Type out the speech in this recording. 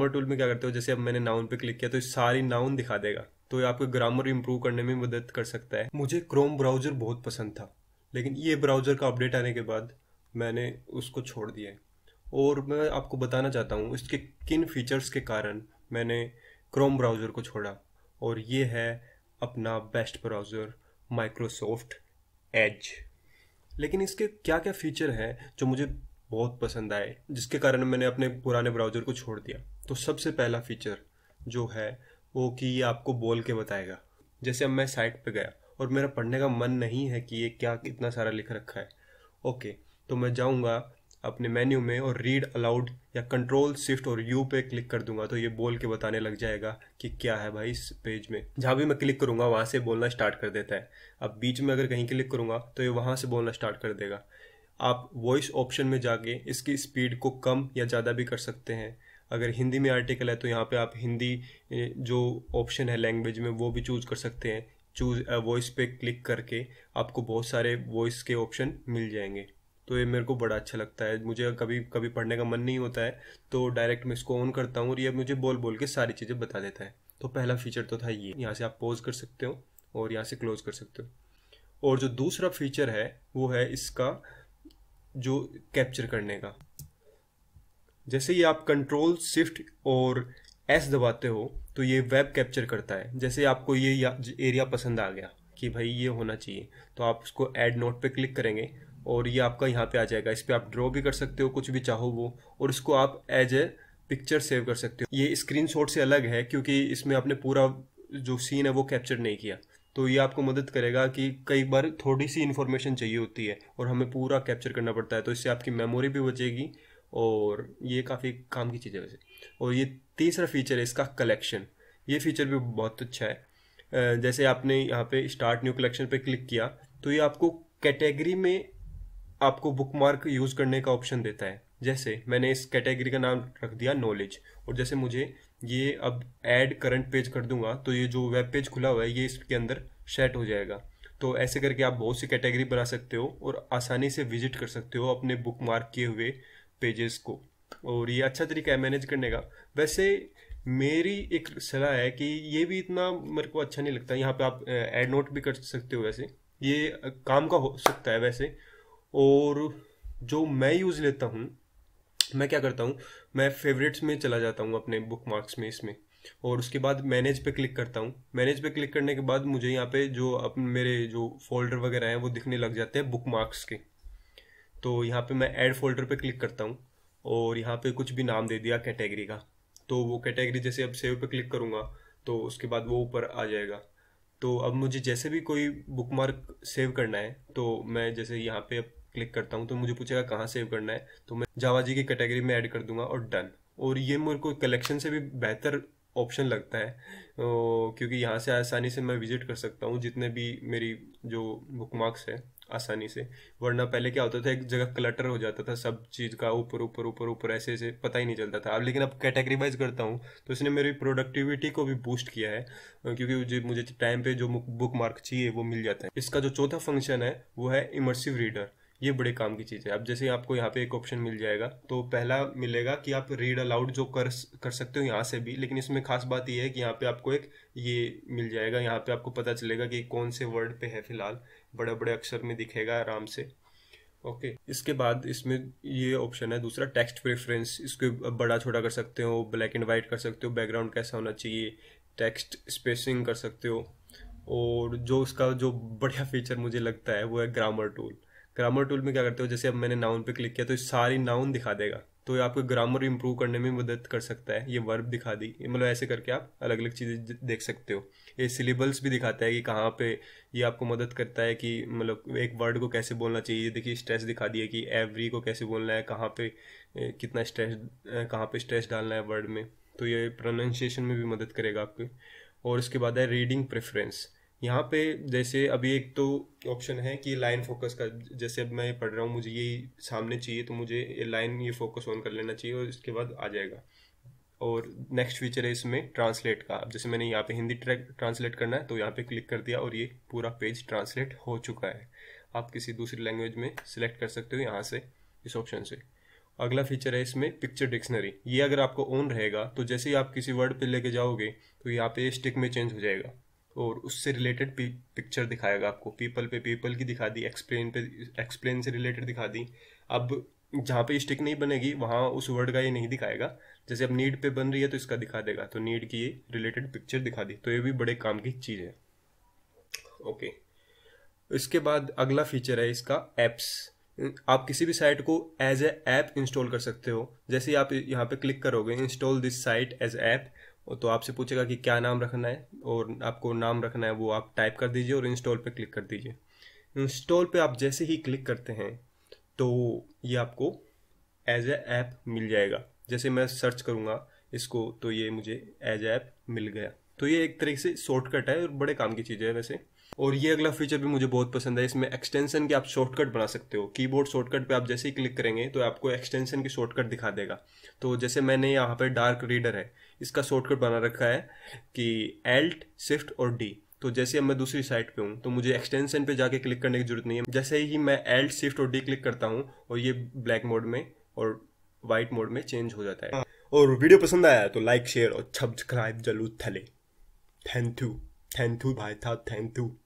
grammar tool में क्या करते हो जैसे अब मैंने नाउन पे क्लिक किया तो सारी नाउन दिखा देगा तो ये आपको ग्रामर इंप्रूव करने में मदद कर सकता है मुझे क्रोम ब्राउजर बहुत पसंद था लेकिन ये ब्राउजर का अपडेट आने के बाद मैंने उसको छोड़ दिया है और मैं आपको बताना चाहता हूँ इसके किन फीचर्स के कारण मैंने क्रोम ब्राउज़र को छोड़ा और ये है अपना बेस्ट ब्राउज़र माइक्रोसॉफ्ट एज लेकिन इसके क्या क्या फीचर हैं जो मुझे बहुत पसंद आए जिसके कारण मैंने अपने पुराने ब्राउज़र को छोड़ दिया तो सबसे पहला फीचर जो है वो कि ये आपको बोल के बताएगा जैसे अब मैं साइट पे गया और मेरा पढ़ने का मन नहीं है कि ये क्या कितना सारा लिख रखा है ओके तो मैं जाऊंगा अपने मेन्यू में और रीड अलाउड या कंट्रोल शिफ्ट और यू पे क्लिक कर दूंगा तो ये बोल के बताने लग जाएगा कि क्या है भाई इस पेज में जहाँ भी मैं क्लिक करूँगा वहाँ से बोलना स्टार्ट कर देता है अब बीच में अगर कहीं क्लिक करूँगा तो ये वहाँ से बोलना स्टार्ट कर देगा आप वॉइस ऑप्शन में जाके इसकी स्पीड को कम या ज़्यादा भी कर सकते हैं अगर हिंदी में आर्टिकल है तो यहाँ पे आप हिंदी जो ऑप्शन है लैंग्वेज में वो भी चूज कर सकते हैं चूज वॉइस पे क्लिक करके आपको बहुत सारे वॉइस के ऑप्शन मिल जाएंगे तो ये मेरे को बड़ा अच्छा लगता है मुझे कभी कभी पढ़ने का मन नहीं होता है तो डायरेक्ट मैं इसको ऑन करता हूँ और ये मुझे बोल बोल के सारी चीज़ें बता देता है तो पहला फीचर तो था ये यहाँ से आप पॉज कर सकते हो और यहाँ से क्लोज कर सकते हो और जो दूसरा फीचर है वो है इसका जो कैप्चर करने का जैसे ही आप कंट्रोल शिफ्ट और एस दबाते हो तो ये वेब कैप्चर करता है जैसे आपको ये एरिया पसंद आ गया कि भाई ये होना चाहिए तो आप उसको एड नोट पे क्लिक करेंगे और ये आपका यहाँ पे आ जाएगा इस पर आप ड्रॉ भी कर सकते हो कुछ भी चाहो वो और इसको आप एज ए पिक्चर सेव कर सकते हो ये शॉट से अलग है क्योंकि इसमें आपने पूरा जो सीन है वो कैप्चर नहीं किया तो ये आपको मदद करेगा कि कई बार थोड़ी सी इन्फॉर्मेशन चाहिए होती है और हमें पूरा कैप्चर करना पड़ता है तो इससे आपकी मेमोरी भी बचेगी और ये काफ़ी काम की चीज़ है वैसे और ये तीसरा फीचर है इसका कलेक्शन ये फीचर भी बहुत अच्छा है जैसे आपने यहाँ पे स्टार्ट न्यू कलेक्शन पे क्लिक किया तो ये आपको कैटेगरी में आपको बुक मार्क यूज़ करने का ऑप्शन देता है जैसे मैंने इस कैटेगरी का नाम रख दिया नॉलेज और जैसे मुझे ये अब ऐड करंट पेज कर दूंगा तो ये जो वेब पेज खुला हुआ है ये इसके अंदर सेट हो जाएगा तो ऐसे करके आप बहुत सी कैटेगरी बना सकते हो और आसानी से विजिट कर सकते हो अपने बुक मार्क किए हुए पेजेस को और ये अच्छा तरीका है मैनेज करने का वैसे मेरी एक सलाह है कि ये भी इतना मेरे को अच्छा नहीं लगता यहाँ पे आप एड नोट भी कर सकते हो वैसे ये काम का हो सकता है वैसे और जो मैं यूज़ लेता हूँ मैं क्या करता हूँ मैं फेवरेट्स में चला जाता हूँ अपने बुक मार्क्स में इसमें और उसके बाद मैनेज पे क्लिक करता हूँ मैनेज पे क्लिक करने के बाद मुझे यहाँ पे जो अपने मेरे जो फोल्डर वगैरह हैं वो दिखने लग जाते हैं बुक मार्क्स के तो यहाँ पे मैं ऐड फोल्डर पे क्लिक करता हूँ और यहाँ पे कुछ भी नाम दे दिया कैटेगरी का तो वो कैटेगरी जैसे अब सेव पे क्लिक करूँगा तो उसके बाद वो ऊपर आ जाएगा तो अब मुझे जैसे भी कोई बुक मार्क सेव करना है तो मैं जैसे यहाँ पे क्लिक करता हूँ तो मुझे पूछेगा कहाँ सेव करना है तो मैं जावाजी की कैटेगरी में ऐड कर दूंगा और डन और ये मेरे को कलेक्शन से भी बेहतर ऑप्शन लगता है तो क्योंकि यहाँ से आसानी से मैं विजिट कर सकता हूँ जितने भी मेरी जो बुक मार्क्स है आसानी से वरना पहले क्या होता था एक जगह क्लटर हो जाता था सब चीज़ का ऊपर ऊपर ऊपर ऊपर ऐसे ऐसे पता ही नहीं चलता था अब लेकिन अब कैटेगरीवाइज करता हूँ तो इसने मेरी प्रोडक्टिविटी को भी बूस्ट किया है क्योंकि मुझे टाइम पे जो बुक मार्क चाहिए वो मिल जाता है इसका जो चौथा फंक्शन है वो है इमर्सिव रीडर ये बड़े काम की चीज़ है अब जैसे आपको यहाँ पे एक ऑप्शन मिल जाएगा तो पहला मिलेगा कि आप रीड अलाउड जो कर कर सकते हो यहाँ से भी लेकिन इसमें खास बात यह है कि यहाँ पे आपको एक ये मिल जाएगा यहाँ पे आपको पता चलेगा कि कौन से वर्ड पे है फिलहाल बड़े बड़े अक्षर में दिखेगा आराम से ओके इसके बाद इसमें ये ऑप्शन है दूसरा टेक्स्ट प्रेफरेंस इसको बड़ा छोटा कर सकते हो ब्लैक एंड वाइट कर सकते हो बैकग्राउंड कैसा होना चाहिए टेक्स्ट स्पेसिंग कर सकते हो और जो उसका जो बढ़िया फीचर मुझे लगता है वो है ग्रामर टूल ग्रामर टूल में क्या करते हो जैसे अब मैंने नाउन पे क्लिक किया तो सारी नाउन दिखा देगा तो आपको ग्रामर इम्प्रूव करने में मदद कर सकता है ये वर्ब दिखा दी मतलब ऐसे करके आप अलग अलग चीज़ें देख सकते हो ये सिलेबल्स भी दिखाता है कि कहाँ पे ये आपको मदद करता है कि मतलब एक वर्ड को कैसे बोलना चाहिए देखिए स्ट्रेस दिखा दिया कि एवरी को कैसे बोलना है कहाँ पे कितना स्ट्रेस कहाँ पे स्ट्रेस डालना है वर्ड में तो ये प्रोनाउंसिएशन में भी मदद करेगा आपकी और उसके बाद है रीडिंग प्रेफरेंस यहाँ पे जैसे अभी एक तो ऑप्शन है कि लाइन फोकस का जैसे अब मैं पढ़ रहा हूँ मुझे ये सामने चाहिए तो मुझे ये लाइन ये फोकस ऑन कर लेना चाहिए और इसके बाद आ जाएगा और नेक्स्ट फीचर है इसमें ट्रांसलेट का अब जैसे मैंने यहाँ पे हिंदी ट्रैक ट्रांसलेट करना है तो यहाँ पे क्लिक कर दिया और ये पूरा पेज ट्रांसलेट हो चुका है आप किसी दूसरी लैंग्वेज में सिलेक्ट कर सकते हो यहाँ से इस ऑप्शन से अगला फीचर है इसमें पिक्चर डिक्शनरी ये अगर आपको ऑन रहेगा तो जैसे ही आप किसी वर्ड पे लेके जाओगे तो यहाँ पे स्टिक में चेंज हो जाएगा और उससे रिलेटेड पिक्चर दिखाएगा आपको पीपल पे पीपल की दिखा दी एक्सप्लेन पे एक्सप्लेन से रिलेटेड दिखा दी अब जहाँ पे स्टिक नहीं बनेगी वहाँ उस वर्ड का ये नहीं दिखाएगा जैसे अब नीड पे बन रही है तो इसका दिखा देगा तो नीड की ये रिलेटेड पिक्चर दिखा दी तो ये भी बड़े काम की चीज़ है ओके इसके बाद अगला फीचर है इसका एप्स आप किसी भी साइट को एज ए ऐप इंस्टॉल कर सकते हो जैसे आप यहाँ पे क्लिक करोगे install this site as app तो आपसे पूछेगा कि क्या नाम रखना है और आपको नाम रखना है वो आप टाइप कर दीजिए और इंस्टॉल पे क्लिक कर दीजिए इंस्टॉल पे आप जैसे ही क्लिक करते हैं तो ये आपको एज ए ऐप मिल जाएगा जैसे मैं सर्च करूँगा इसको तो ये मुझे एज ऐप मिल गया तो ये एक तरीके से शॉर्टकट है और बड़े काम की चीज़ है वैसे और ये अगला फीचर भी मुझे बहुत पसंद है इसमें एक्सटेंशन के आप शॉर्टकट बना सकते हो कीबोर्ड शॉर्टकट पे आप जैसे ही क्लिक करेंगे तो आपको एक्सटेंशन की शॉर्टकट दिखा देगा तो जैसे मैंने यहाँ पर डार्क रीडर है इसका शॉर्टकट बना रखा है कि एल्ट शिफ्ट और डी तो जैसे अब मैं दूसरी साइट पे हूँ तो मुझे एक्सटेंशन पे जाके क्लिक करने की जरूरत नहीं है जैसे ही मैं एल्ट स्विफ्ट और डी क्लिक करता हूँ और ये ब्लैक मोड में और वाइट मोड में चेंज हो जाता है और वीडियो पसंद आया तो लाइक शेयर और सब्सक्राइब जलू थले थैंक यू थैंक यू भाई था थैंक यू